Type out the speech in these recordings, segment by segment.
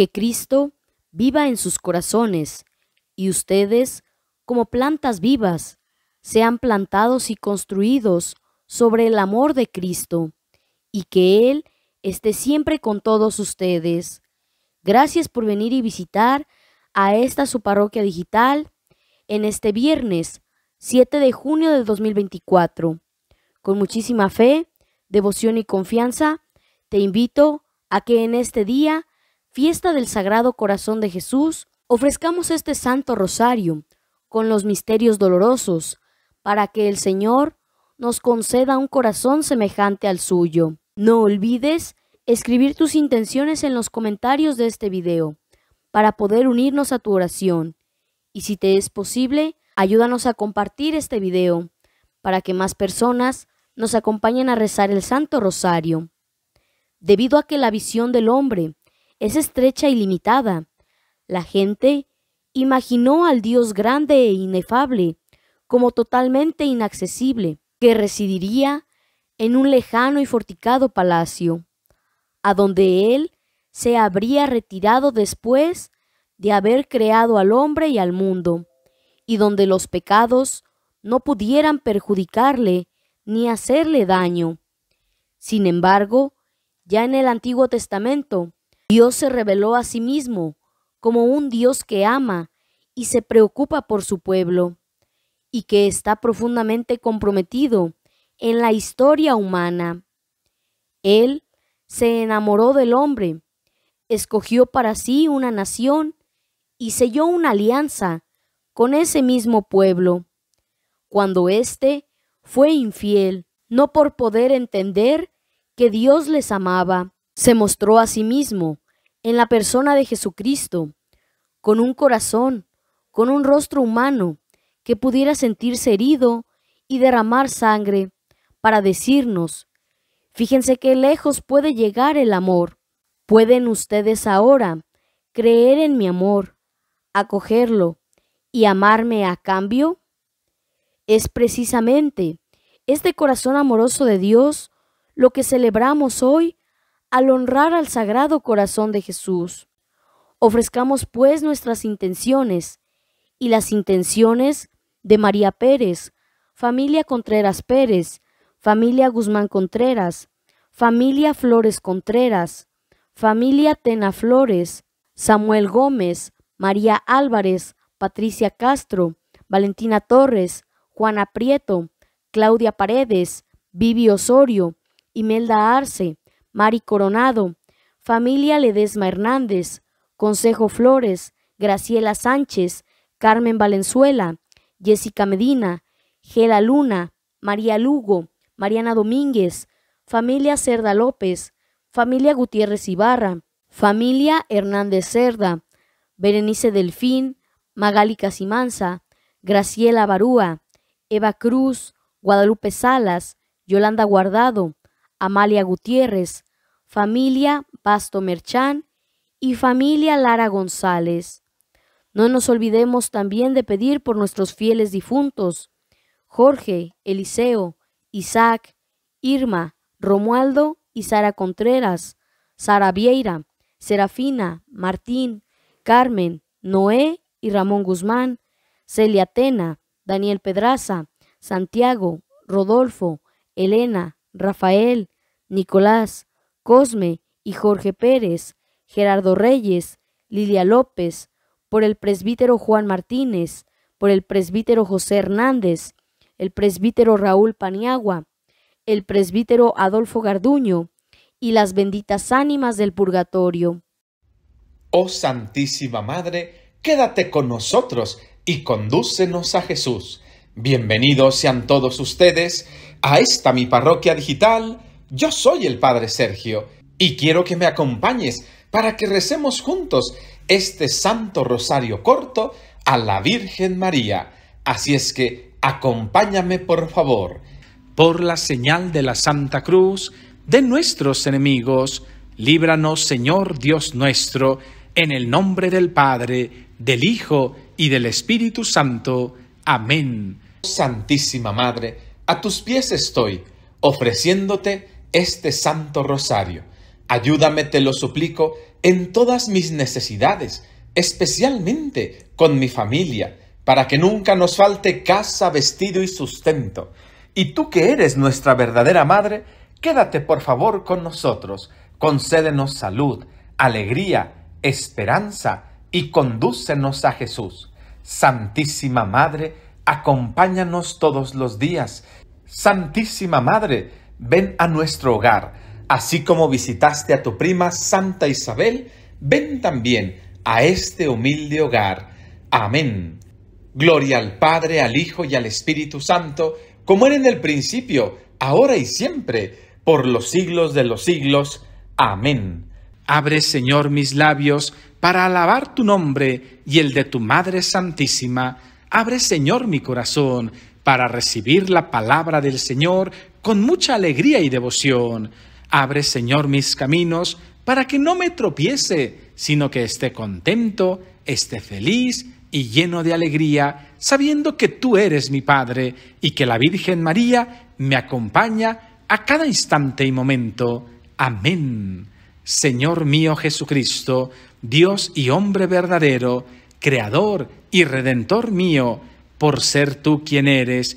que Cristo viva en sus corazones y ustedes, como plantas vivas, sean plantados y construidos sobre el amor de Cristo y que Él esté siempre con todos ustedes. Gracias por venir y visitar a esta su parroquia digital en este viernes 7 de junio de 2024. Con muchísima fe, devoción y confianza, te invito a que en este día fiesta del Sagrado Corazón de Jesús, ofrezcamos este Santo Rosario con los misterios dolorosos, para que el Señor nos conceda un corazón semejante al suyo. No olvides escribir tus intenciones en los comentarios de este video, para poder unirnos a tu oración. Y si te es posible, ayúdanos a compartir este video, para que más personas nos acompañen a rezar el Santo Rosario. Debido a que la visión del hombre es estrecha y limitada. La gente imaginó al Dios grande e inefable como totalmente inaccesible, que residiría en un lejano y forticado palacio, a donde él se habría retirado después de haber creado al hombre y al mundo, y donde los pecados no pudieran perjudicarle ni hacerle daño. Sin embargo, ya en el Antiguo Testamento Dios se reveló a sí mismo como un Dios que ama y se preocupa por su pueblo y que está profundamente comprometido en la historia humana. Él se enamoró del hombre, escogió para sí una nación y selló una alianza con ese mismo pueblo. Cuando éste fue infiel, no por poder entender que Dios les amaba, se mostró a sí mismo en la persona de Jesucristo, con un corazón, con un rostro humano que pudiera sentirse herido y derramar sangre para decirnos, fíjense qué lejos puede llegar el amor. Pueden ustedes ahora creer en mi amor, acogerlo y amarme a cambio. Es precisamente este corazón amoroso de Dios lo que celebramos hoy al honrar al Sagrado Corazón de Jesús. Ofrezcamos pues nuestras intenciones y las intenciones de María Pérez, familia Contreras Pérez, familia Guzmán Contreras, familia Flores Contreras, familia Tena Flores, Samuel Gómez, María Álvarez, Patricia Castro, Valentina Torres, Juana Prieto, Claudia Paredes, Vivi Osorio, Imelda Arce, Mari Coronado, familia Ledesma Hernández, Consejo Flores, Graciela Sánchez, Carmen Valenzuela, Jessica Medina, Gela Luna, María Lugo, Mariana Domínguez, familia Cerda López, familia Gutiérrez Ibarra, familia Hernández Cerda, Berenice Delfín, Magali Casimansa, Graciela Barúa, Eva Cruz, Guadalupe Salas, Yolanda Guardado, Amalia Gutiérrez, familia Pasto Merchán y familia Lara González. No nos olvidemos también de pedir por nuestros fieles difuntos, Jorge, Eliseo, Isaac, Irma, Romualdo y Sara Contreras, Sara Vieira, Serafina, Martín, Carmen, Noé y Ramón Guzmán, Celia Tena, Daniel Pedraza, Santiago, Rodolfo, Elena, Rafael, Nicolás, Cosme y Jorge Pérez, Gerardo Reyes, Lilia López, por el presbítero Juan Martínez, por el presbítero José Hernández, el presbítero Raúl Paniagua, el presbítero Adolfo Garduño y las benditas ánimas del purgatorio. Oh Santísima Madre, quédate con nosotros y condúcenos a Jesús. Bienvenidos sean todos ustedes a esta mi parroquia digital yo soy el Padre Sergio y quiero que me acompañes para que recemos juntos este Santo Rosario corto a la Virgen María. Así es que acompáñame por favor. Por la señal de la Santa Cruz de nuestros enemigos, líbranos Señor Dios nuestro, en el nombre del Padre, del Hijo y del Espíritu Santo. Amén. Santísima Madre, a tus pies estoy, ofreciéndote este santo rosario. Ayúdame, te lo suplico, en todas mis necesidades, especialmente con mi familia, para que nunca nos falte casa, vestido y sustento. Y tú que eres nuestra verdadera madre, quédate por favor con nosotros, concédenos salud, alegría, esperanza y condúcenos a Jesús. Santísima Madre, acompáñanos todos los días. Santísima Madre, ven a nuestro hogar. Así como visitaste a tu prima Santa Isabel, ven también a este humilde hogar. Amén. Gloria al Padre, al Hijo y al Espíritu Santo, como era en el principio, ahora y siempre, por los siglos de los siglos. Amén. Abre, Señor, mis labios para alabar tu nombre y el de tu Madre Santísima. Abre, Señor, mi corazón para recibir la palabra del Señor con mucha alegría y devoción. Abre, Señor, mis caminos para que no me tropiece, sino que esté contento, esté feliz y lleno de alegría, sabiendo que tú eres mi Padre y que la Virgen María me acompaña a cada instante y momento. Amén. Señor mío Jesucristo, Dios y hombre verdadero, Creador y Redentor mío, por ser tú quien eres,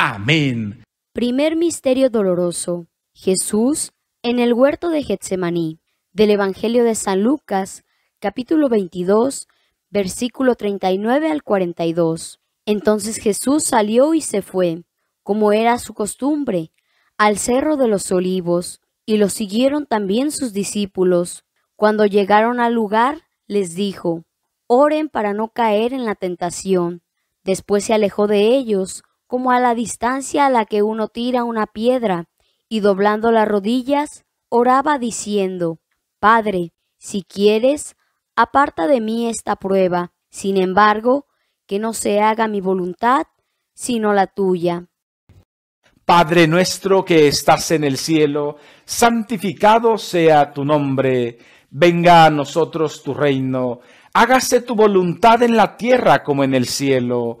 Amén. Primer Misterio Doloroso. Jesús en el huerto de Getsemaní. Del Evangelio de San Lucas, capítulo 22, versículo 39 al 42. Entonces Jesús salió y se fue, como era su costumbre, al Cerro de los Olivos, y lo siguieron también sus discípulos. Cuando llegaron al lugar, les dijo, Oren para no caer en la tentación. Después se alejó de ellos como a la distancia a la que uno tira una piedra, y doblando las rodillas, oraba diciendo, Padre, si quieres, aparta de mí esta prueba, sin embargo, que no se haga mi voluntad, sino la tuya. Padre nuestro que estás en el cielo, santificado sea tu nombre, venga a nosotros tu reino, hágase tu voluntad en la tierra como en el cielo.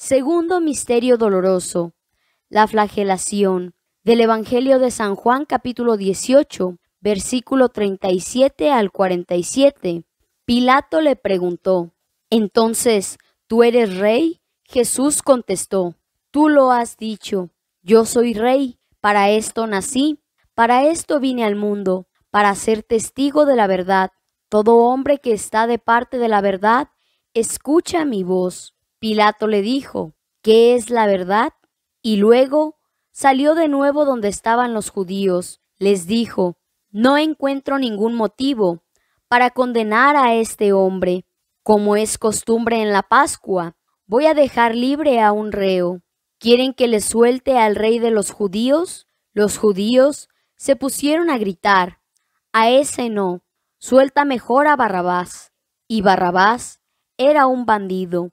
Segundo misterio doloroso, la flagelación del Evangelio de San Juan capítulo 18, versículo 37 al 47. Pilato le preguntó, Entonces, ¿tú eres rey? Jesús contestó, Tú lo has dicho, yo soy rey, para esto nací, para esto vine al mundo, para ser testigo de la verdad. Todo hombre que está de parte de la verdad, escucha mi voz. Pilato le dijo, ¿qué es la verdad? Y luego salió de nuevo donde estaban los judíos, les dijo, no encuentro ningún motivo para condenar a este hombre. Como es costumbre en la Pascua, voy a dejar libre a un reo. ¿Quieren que le suelte al rey de los judíos? Los judíos se pusieron a gritar, a ese no, suelta mejor a Barrabás. Y Barrabás era un bandido.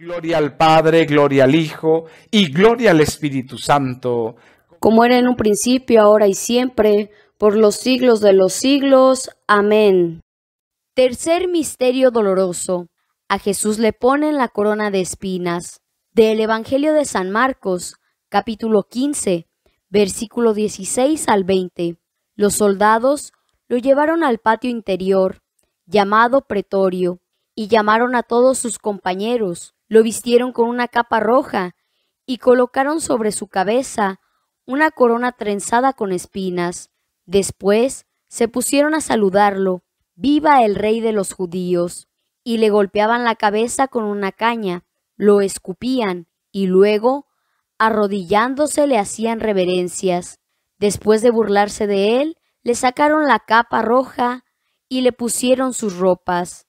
Gloria al Padre, gloria al Hijo y gloria al Espíritu Santo. Como era en un principio, ahora y siempre, por los siglos de los siglos. Amén. Tercer misterio doloroso. A Jesús le ponen la corona de espinas. Del Evangelio de San Marcos, capítulo 15, versículo 16 al 20. Los soldados lo llevaron al patio interior, llamado pretorio, y llamaron a todos sus compañeros lo vistieron con una capa roja y colocaron sobre su cabeza una corona trenzada con espinas. Después se pusieron a saludarlo, viva el rey de los judíos, y le golpeaban la cabeza con una caña, lo escupían y luego, arrodillándose, le hacían reverencias. Después de burlarse de él, le sacaron la capa roja y le pusieron sus ropas.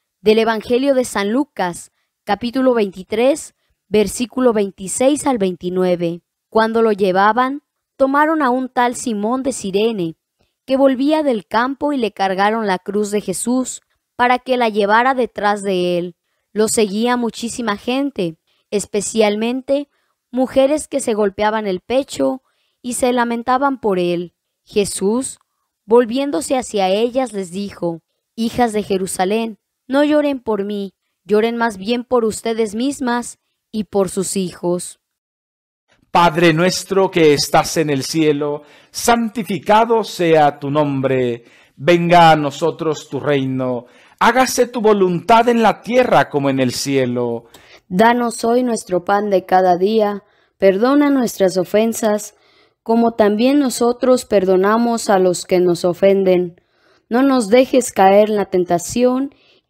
del Evangelio de San Lucas, capítulo 23, versículo 26 al 29. Cuando lo llevaban, tomaron a un tal Simón de Sirene, que volvía del campo y le cargaron la cruz de Jesús para que la llevara detrás de él. Lo seguía muchísima gente, especialmente mujeres que se golpeaban el pecho y se lamentaban por él. Jesús, volviéndose hacia ellas, les dijo, Hijas de Jerusalén, no lloren por mí, lloren más bien por ustedes mismas y por sus hijos. Padre nuestro que estás en el cielo, santificado sea tu nombre, venga a nosotros tu reino, hágase tu voluntad en la tierra como en el cielo. Danos hoy nuestro pan de cada día, perdona nuestras ofensas, como también nosotros perdonamos a los que nos ofenden. No nos dejes caer en la tentación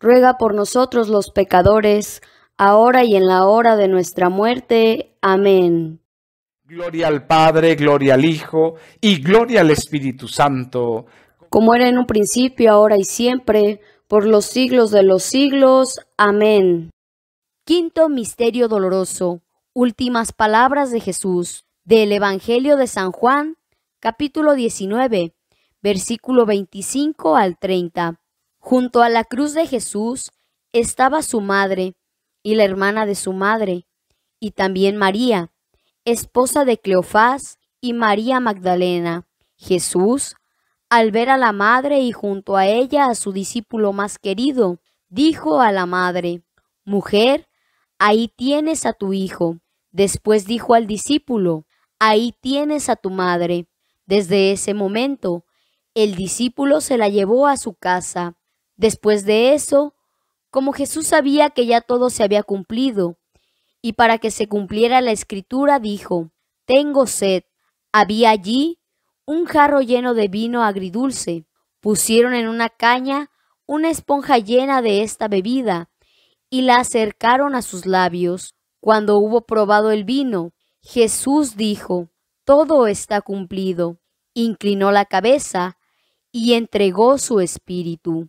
ruega por nosotros los pecadores, ahora y en la hora de nuestra muerte. Amén. Gloria al Padre, gloria al Hijo y gloria al Espíritu Santo. Como era en un principio, ahora y siempre, por los siglos de los siglos. Amén. Quinto Misterio Doloroso. Últimas palabras de Jesús. Del Evangelio de San Juan, capítulo 19, versículo 25 al 30. Junto a la cruz de Jesús estaba su madre y la hermana de su madre, y también María, esposa de Cleofás y María Magdalena. Jesús, al ver a la madre y junto a ella a su discípulo más querido, dijo a la madre, Mujer, ahí tienes a tu hijo. Después dijo al discípulo, Ahí tienes a tu madre. Desde ese momento, el discípulo se la llevó a su casa Después de eso, como Jesús sabía que ya todo se había cumplido, y para que se cumpliera la escritura dijo, Tengo sed. Había allí un jarro lleno de vino agridulce. Pusieron en una caña una esponja llena de esta bebida y la acercaron a sus labios. Cuando hubo probado el vino, Jesús dijo, Todo está cumplido. Inclinó la cabeza y entregó su espíritu.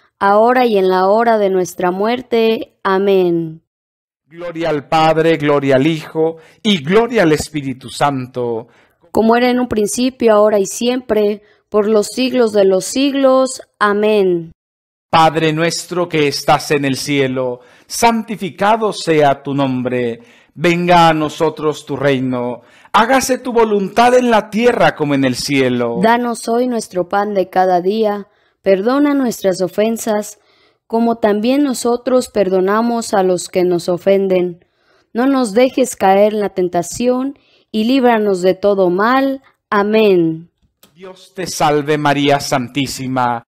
ahora y en la hora de nuestra muerte. Amén. Gloria al Padre, gloria al Hijo y gloria al Espíritu Santo. Como era en un principio, ahora y siempre, por los siglos de los siglos. Amén. Padre nuestro que estás en el cielo, santificado sea tu nombre. Venga a nosotros tu reino. Hágase tu voluntad en la tierra como en el cielo. Danos hoy nuestro pan de cada día Perdona nuestras ofensas, como también nosotros perdonamos a los que nos ofenden. No nos dejes caer en la tentación, y líbranos de todo mal. Amén. Dios te salve María Santísima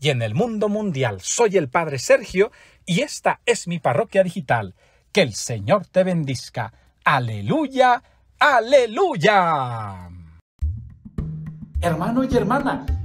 y en el mundo mundial. Soy el Padre Sergio y esta es mi parroquia digital. Que el Señor te bendizca. Aleluya, aleluya. Hermano y hermana,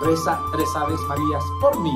Reza tres aves Marías por mí.